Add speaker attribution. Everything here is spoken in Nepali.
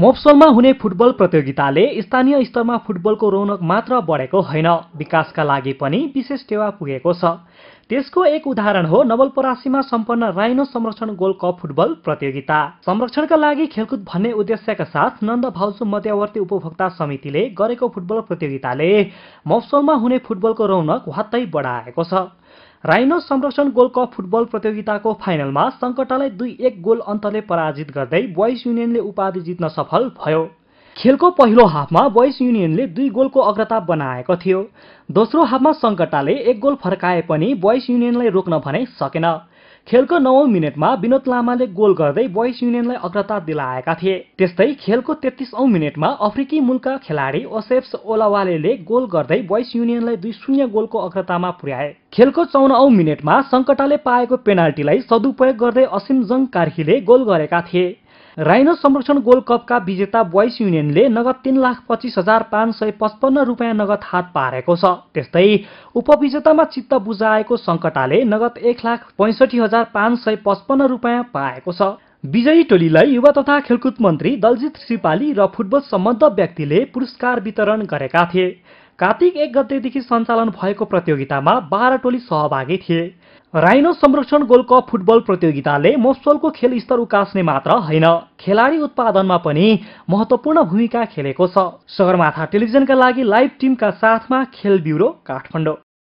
Speaker 1: मोफसलमा हुने फुटबल प्रतियोगिताले स्थानीय स्तरमा फुटबलको रौनक मात्र बढेको होइन विकासका लागि पनि विशेष टेवा पुगेको छ त्यसको एक उदाहरण हो नवलपरासीमा सम्पन्न राइनो संरक्षण गोल्ड कप फुटबल प्रतियोगिता संरक्षणका लागि खेलकुद भन्ने उद्देश्यका साथ नन्द भाउजू मध्यवर्ती उपभोक्ता समितिले गरेको फुटबल प्रतियोगिताले मौसममा हुने फुटबलको रौनक वात्तै बढाएको छ राइनो संरक्षण गोल्ड कप फुटबल प्रतियोगिताको फाइनलमा सङ्कटालाई दुई एक गोल अन्तरले पराजित गर्दै बोइस युनियनले उपाधि जित्न सफल भयो खेलको पहिलो हाफमा बोइस युनियनले दुई गोलको अग्रता बनाएको थियो दोस्रो हाफमा सङ्कटाले एक गोल फर्काए पनि बोइस युनियनलाई रोक्न भने सकेन खेलको नौौं मिनटमा विनोद लामाले गोल गर्दै बोइस युनियनलाई अग्रता दिलाएका थिए त्यस्तै खेलको तेत्तिसौँ मिनटमा अफ्रिकी मूलका खेलाडी ओसेफ्स ओलावाले गोल गर्दै बोइस युनियनलाई दुई शून्य गोलको अग्रतामा पुर्याए खेलको चौनौं मिनटमा सङ्कटाले पाएको पेनाल्टीलाई सदुपयोग गर्दै असिम जङ कार्कीले गोल गरेका थिए राइनो संरक्षण गोल्ड कपका विजेता बोइस युनियनले नगद तीन लाख पच्चिस हजार पाँच सय पचपन्न रुपियाँ नगद हात पारेको छ त्यस्तै उपविजेतामा चित्त बुझाएको सङ्कटाले नगद एक लाख पैँसठी हजार पाँच सय पचपन्न रुपियाँ पाएको छ विजयी टोलीलाई युवा तथा खेलकुद मन्त्री दलजित श्रिपाली र फुटबल सम्बद्ध व्यक्तिले पुरस्कार वितरण गरेका थिए कार्तिक एक गतेदेखि सञ्चालन भएको प्रतियोगितामा बाह्र टोली सहभागी थिए राइनो संरक्षण गोल्ड कप फुटबल प्रतियोगिताले मफसलको खेल स्तर उकास्ने मात्र होइन खेलाडी उत्पादनमा पनि महत्त्वपूर्ण भूमिका खेलेको छ सगरमाथा टेलिभिजनका लागि लाइभ टिमका साथमा खेल ब्युरो काठमाडौँ